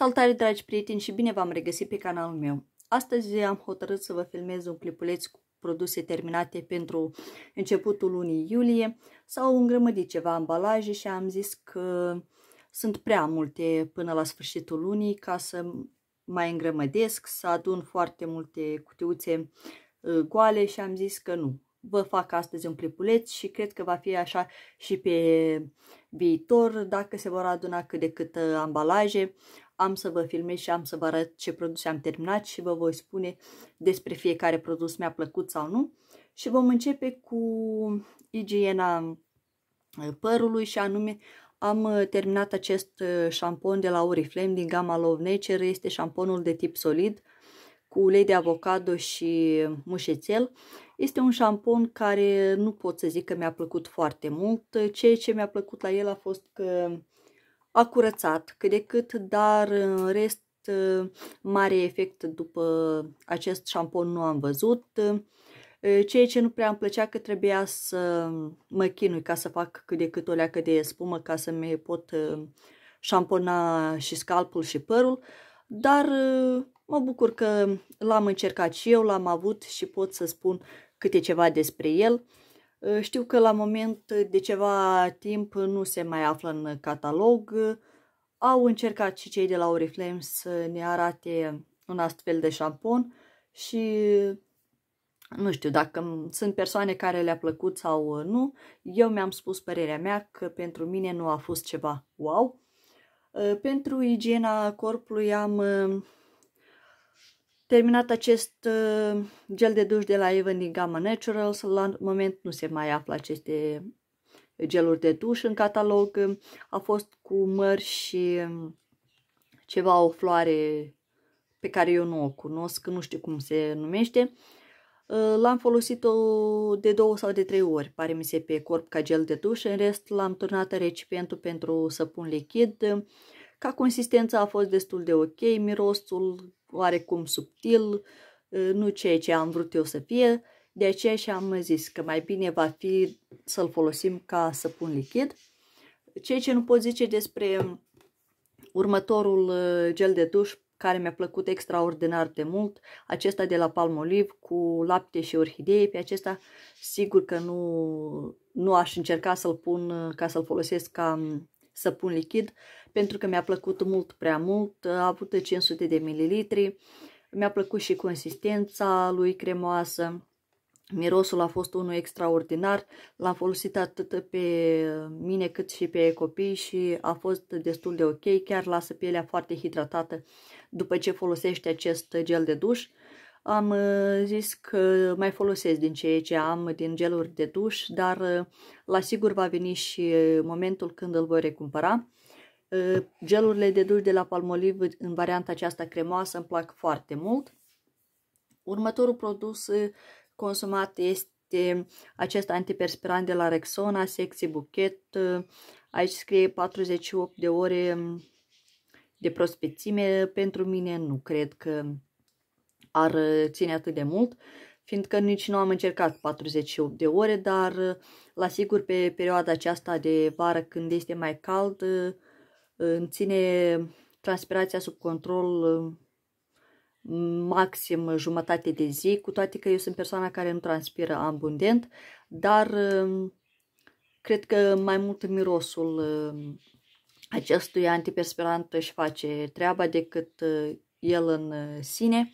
Salutare dragi prieteni și bine v-am regăsit pe canalul meu. Astăzi am hotărât să vă filmez un clipuleț cu produse terminate pentru începutul lunii iulie. S-au îngrămădit ceva ambalaje și am zis că sunt prea multe până la sfârșitul lunii ca să mai îngrămădesc, să adun foarte multe cutiuțe ă, goale și am zis că nu. Vă fac astăzi un clipuleț și cred că va fi așa și pe viitor, dacă se vor aduna cât de cât ă, ambalaje am să vă filmez și am să vă arăt ce produse am terminat și vă voi spune despre fiecare produs mi-a plăcut sau nu. Și vom începe cu igiena uh, părului și anume am uh, terminat acest uh, șampon de la Oriflame din gama Love Nature. Este șamponul de tip solid cu ulei de avocado și mușețel. Este un șampon care nu pot să zic că mi-a plăcut foarte mult. Ceea ce mi-a plăcut la el a fost că a curățat cât de cât, dar în rest mare efect după acest șampon nu am văzut. Ceea ce nu prea îmi plăcea că trebuia să mă chinui ca să fac cât de cât o leacă de spumă ca să-mi pot șampona și scalpul și părul, dar mă bucur că l-am încercat și eu, l-am avut și pot să spun câte ceva despre el. Ă, știu că la moment de ceva timp nu se mai află în catalog. Au încercat și cei de la Oriflame să ne arate un astfel de șampon și nu știu dacă sunt persoane care le-a plăcut sau nu. Eu mi-am spus părerea mea că pentru mine nu a fost ceva wow. Ă, pentru igiena corpului am ă, Terminat acest uh, gel de duș de la Evening Gamma Naturals, la moment nu se mai află aceste geluri de duș în catalog. A fost cu măr și um, ceva o floare pe care eu nu o cunosc, nu știu cum se numește. Uh, l-am folosit-o de două sau de trei ori, pare mi se pe corp ca gel de duș, în rest l-am turnat recipientul pentru să pun lichid. Ca consistență a fost destul de ok, mirosul oarecum subtil, uh, nu ceea ce am vrut eu să fie, de aceea și am zis că mai bine va fi să-l folosim ca săpun lichid. Ceea ce nu pot zice despre următorul uh, gel de duș care mi-a plăcut extraordinar de mult, acesta de la Palmolive cu lapte și orhidee, pe acesta sigur că nu, nu aș încerca să-l pun uh, ca să-l folosesc ca să pun lichid pentru că mi-a plăcut mult prea mult, a avut 500 de mililitri, mi-a plăcut și consistența lui cremoasă, mirosul a fost unul extraordinar, l-am folosit atât pe mine cât și pe copii și a fost destul de ok, chiar lasă pielea foarte hidratată după ce folosește acest gel de duș am uh, zis că mai folosesc din ceea ce am, din geluri de duș, dar uh, la sigur va veni și uh, momentul când îl voi recumpăra. Gelurile de duș de la Palmolive în varianta aceasta cremoasă îmi plac foarte mult. Următorul produs consumat este acest antiperspirant de la Rexona, Sexy Buchet. Aici scrie 48 de ore um, de prospețime. Pentru mine nu cred că ar uh, ține atât de mult, fiindcă nici nu am încercat 48 de ore, dar uh, la sigur pe perioada aceasta de vară când este mai cald uh, îmi ține transpirația sub control maxim jumătate de zi, cu toate că eu sunt persoana care nu transpiră abundent, dar cred că mai mult mirosul acestui antiperspirant își face treaba decât el în sine.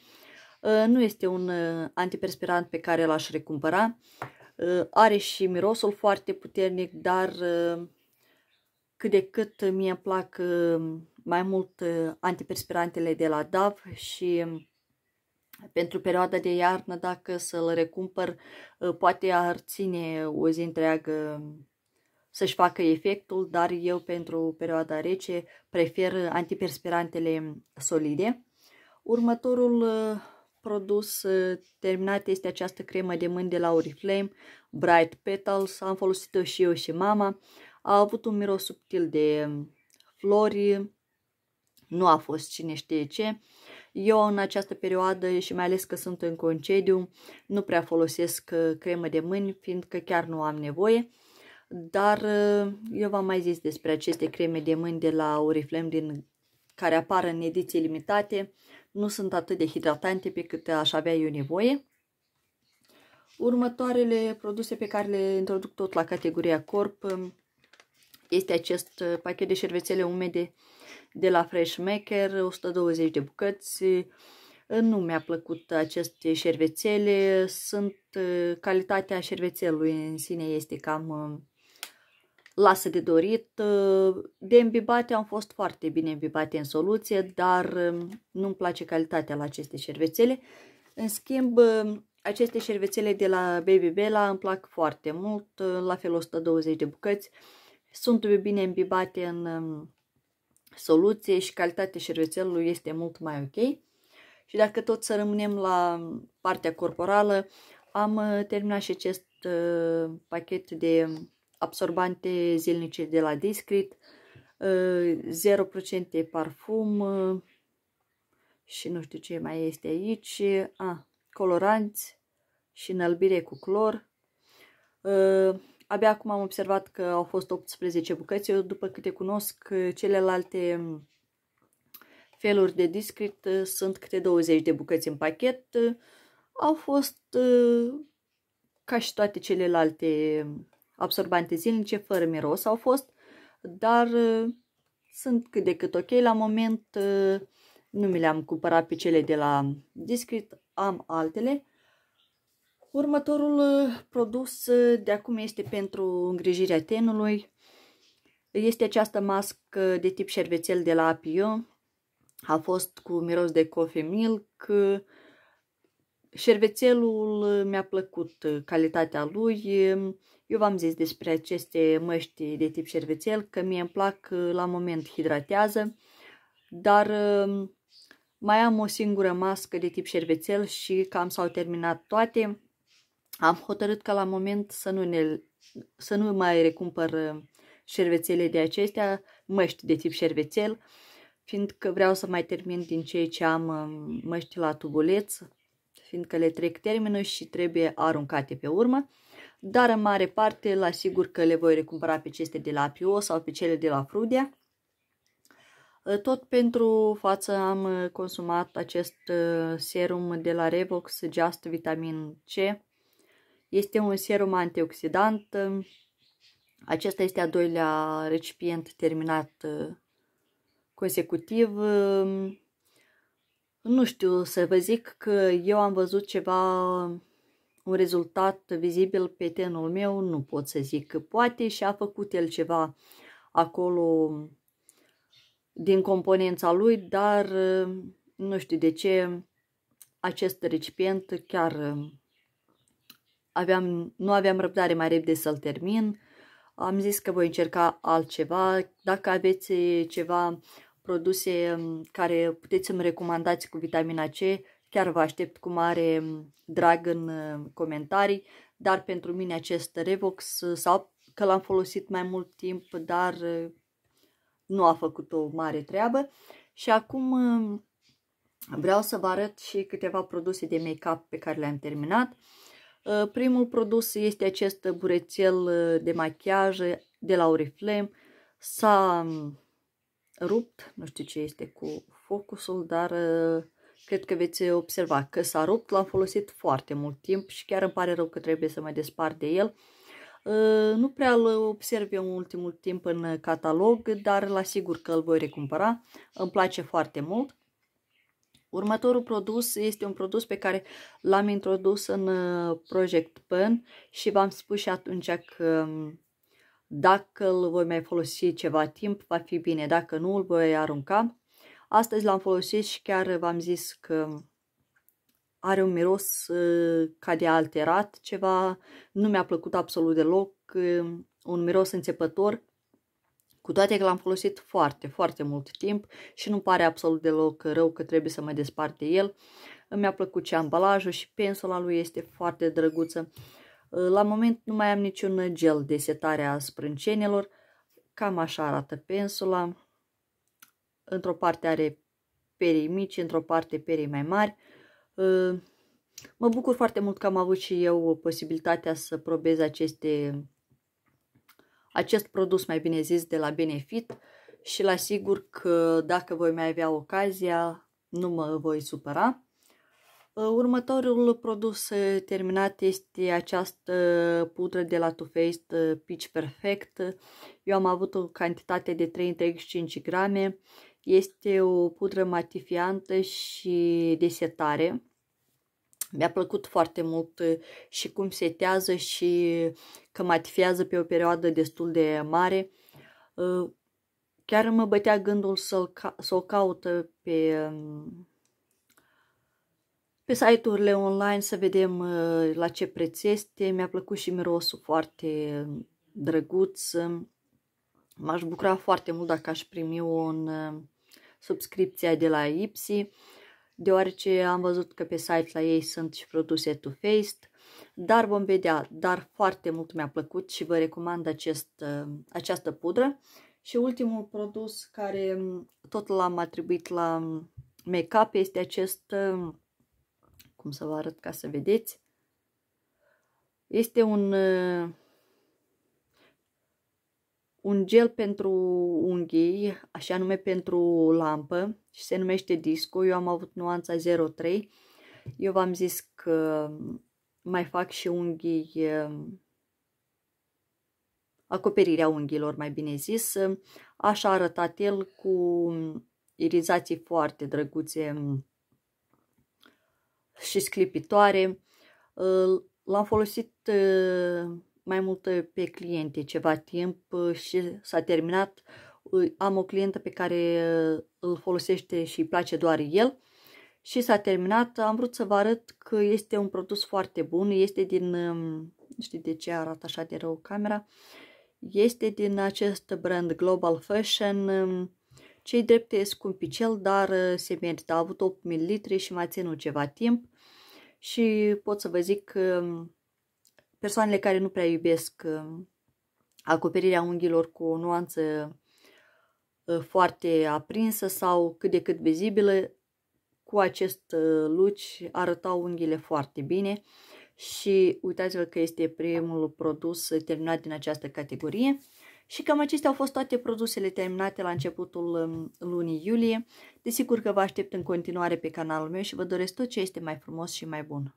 Ă, nu este un ă, antiperspirant pe care l-aș recumpăra. Ă, are și mirosul foarte puternic, dar cât de cât mie îmi plac mai mult antiperspirantele de la DAV și pentru perioada de iarnă, dacă să-l recumpăr, poate ar ține o zi întreagă să-și facă efectul, dar eu pentru perioada rece prefer antiperspirantele solide. Următorul produs ă, terminat este această cremă de mâini de la Oriflame, Bright Petals, am folosit-o și eu și mama. A avut un miros subtil de ă, flori, nu a fost cine știe ce. Eu în această perioadă și mai ales că sunt în concediu, nu prea folosesc ă, cremă de mâini, fiindcă chiar nu am nevoie. Dar eu v-am mai zis despre aceste creme de mâini de la Oriflame din care apar în ediții limitate nu sunt atât de hidratante pe cât aș avea eu nevoie. Următoarele produse pe care le introduc tot la categoria corp um, este acest uh, pachet de șervețele umede de la Fresh Maker, 120 de bucăți. Nu mi-a plăcut aceste șervețele, sunt uh, calitatea șervețelului în sine este cam um, lasă de dorit. De îmbibate am fost foarte bine îmbibate în soluție, dar um, nu-mi place calitatea la aceste șervețele. În schimb, um, aceste șervețele de la Baby Bella îmi plac foarte mult, uh, la fel 120 de bucăți. Sunt bine îmbibate în um, soluție și calitatea șervețelului este mult mai ok. Și dacă tot să rămânem la partea corporală, am uh, terminat și acest uh, pachet de absorbante zilnice de la Discrit, 0% uh, parfum uh, și nu știu ce mai este aici, a, coloranți și înălbire cu clor. Uh, abia acum am observat că au fost 18 bucăți, eu după câte cunosc celelalte feluri de discrit sunt câte 20 de bucăți în pachet. Au fost ca și toate celelalte absorbante zilnice, fără miros au fost, dar uh, sunt cât de cât ok la moment. Uh, nu mi le-am cumpărat pe cele de la Discret, am altele. Următorul uh, produs de acum este pentru îngrijirea tenului. Este această mască de tip șervețel de la Apio. A fost cu miros de coffee milk. Șervețelul mi-a plăcut calitatea lui. Eu v-am zis despre aceste măști de tip șervețel, că mie îmi plac, uh, la moment hidratează, dar uh, mai am o singură mască de tip șervețel și cam s-au terminat toate. Am hotărât că la moment să nu, ne, să nu mai recumpăr uh, șervețele de acestea, măști de tip șervețel, fiindcă vreau să mai termin din cei ce am măști la tubuleț, fiindcă le trec termenul și trebuie aruncate pe urmă dar în mare parte la sigur că le voi recumpăra pe aceste de la Pio sau pe cele de la Frudia. Tot pentru față am uh, consumat acest uh, serum de la Revox Just Vitamin C. Este un serum antioxidant. Uh, acesta este a doilea recipient terminat consecutiv. Nu știu să vă zic că eu am văzut ceva un rezultat vizibil pe tenul meu, nu pot să zic că poate și a făcut el ceva acolo din componența lui, dar nu știu de ce acest recipient chiar aveam, nu aveam răbdare mai repede să-l termin. Am zis că voi încerca altceva. Dacă aveți ceva produse care puteți să-mi recomandați cu vitamina C, Chiar vă aștept cu mare mm, drag în mm, comentarii, dar pentru mine acest Revox mm, sau că l-am folosit mai mult timp, dar nu a făcut o mare treabă. Și acum vreau să vă arăt și câteva produse de make-up pe care le-am terminat. Primul produs este acest burețel de machiaj de la Oriflame. S-a rupt, nu știu ce este cu focusul, dar Cred că veți observa că s-a rupt, l-am folosit foarte mult timp și chiar îmi pare rău că trebuie să mă despart de el. Uh, nu prea îl observ eu în ultimul timp în catalog, dar la sigur că îl voi recumpăra. Îmi place foarte mult. Următorul produs este un produs pe care l-am introdus în uh, Project Pen și v-am spus și atunci că um, dacă îl voi mai folosi ceva timp, va fi bine. Dacă nu, îl voi arunca Astăzi l-am folosit și chiar v-am zis că are un miros uh, ca de alterat ceva, nu mi-a plăcut absolut deloc, uh, un miros înțepător, cu toate că l-am folosit foarte, foarte mult timp și nu pare absolut deloc rău că trebuie să mă despart de el. Mi-a plăcut și ambalajul și pensula lui este foarte drăguță. Uh, la moment nu mai am niciun gel de setare a sprâncenelor, cam așa arată pensula într-o parte are perii mici, într-o parte perii mai mari. Ă, mă bucur foarte mult că am avut și eu posibilitatea să probez aceste, acest produs, mai bine zis, de la Benefit și la sigur că dacă voi mai avea ocazia, nu mă voi supăra. Ă, următorul produs ă, terminat este această pudră de la Too Faced Peach Perfect. Eu am avut o cantitate de 3,5 grame. Este o pudră matifiantă și setare. Mi-a plăcut foarte mult uh, și cum setează și că matifiază pe o perioadă destul de mare. Uh, chiar mă bătea gândul să-l ca să o caută pe, um, pe site-urile online să vedem uh, la ce preț este. Mi-a plăcut și mirosul foarte um, drăguț. M-aș bucura foarte mult dacă aș primi un um, subscripția de la Ipsy, deoarece am văzut că pe site la ei sunt și produse Too Faced, dar vom vedea, dar foarte mult mi-a plăcut și vă recomand acest, uh, această pudră. Și ultimul produs care um, tot l-am atribuit la um, make-up este acest, um, cum să vă arăt ca să vedeți, este un uh, un gel pentru unghii, așa nume pentru lampă și se numește Disco. Eu am avut nuanța 03. Eu v-am zis că mai fac și unghii, ehm, acoperirea unghiilor, mai bine zis. Așa a arătat el cu irizații foarte drăguțe ehm, și sclipitoare. L-am folosit ehm, mai mult pe cliente ceva timp uh, și s-a terminat. Uh, am o clientă pe care uh, îl folosește și îi place doar el și s-a terminat. Am vrut să vă arăt că este un produs foarte bun. Este din, um, știi de ce arată așa de rău camera, este din acest brand Global Fashion. Um, cei drepte e scumpicel, dar se merită. A avut 8 ml și mai ținut ceva timp și pot să vă zic că um, persoanele care nu prea iubesc uh, acoperirea unghiilor cu o nuanță uh, foarte aprinsă sau cât de cât vizibilă, cu acest uh, luci arătau unghiile foarte bine și uitați-vă că este primul produs terminat din această categorie. Și cam acestea au fost toate produsele terminate la începutul um, lunii iulie. Desigur că vă aștept în continuare pe canalul meu și vă doresc tot ce este mai frumos și mai bun.